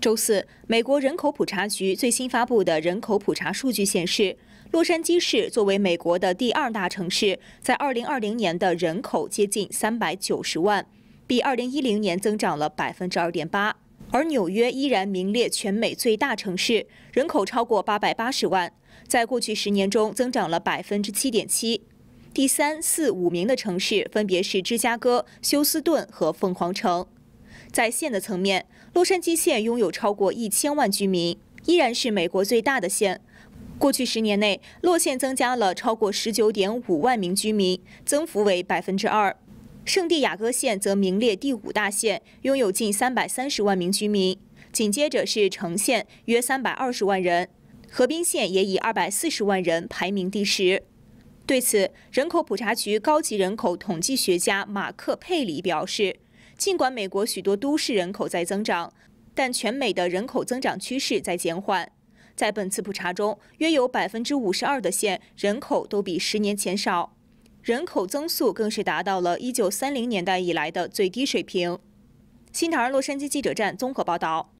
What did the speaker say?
周四，美国人口普查局最新发布的人口普查数据显示，洛杉矶市作为美国的第二大城市，在二零二零年的人口接近三百九十万，比二零一零年增长了百分之二点八。而纽约依然名列全美最大城市，人口超过八百八十万，在过去十年中增长了百分之七点七。第三、四、五名的城市分别是芝加哥、休斯顿和凤凰城。在县的层面，洛杉矶县拥有超过一千万居民，依然是美国最大的县。过去十年内，洛县增加了超过十九点五万名居民，增幅为百分之二。圣地亚哥县则名列第五大县，拥有近三百三十万名居民。紧接着是城县，约三百二十万人。河滨县也以二百四十万人排名第十。对此，人口普查局高级人口统计学家马克·佩里表示。尽管美国许多都市人口在增长，但全美的人口增长趋势在减缓。在本次普查中，约有百分之五十二的县人口都比十年前少，人口增速更是达到了一九三零年代以来的最低水平。新唐社洛杉矶记者站综合报道。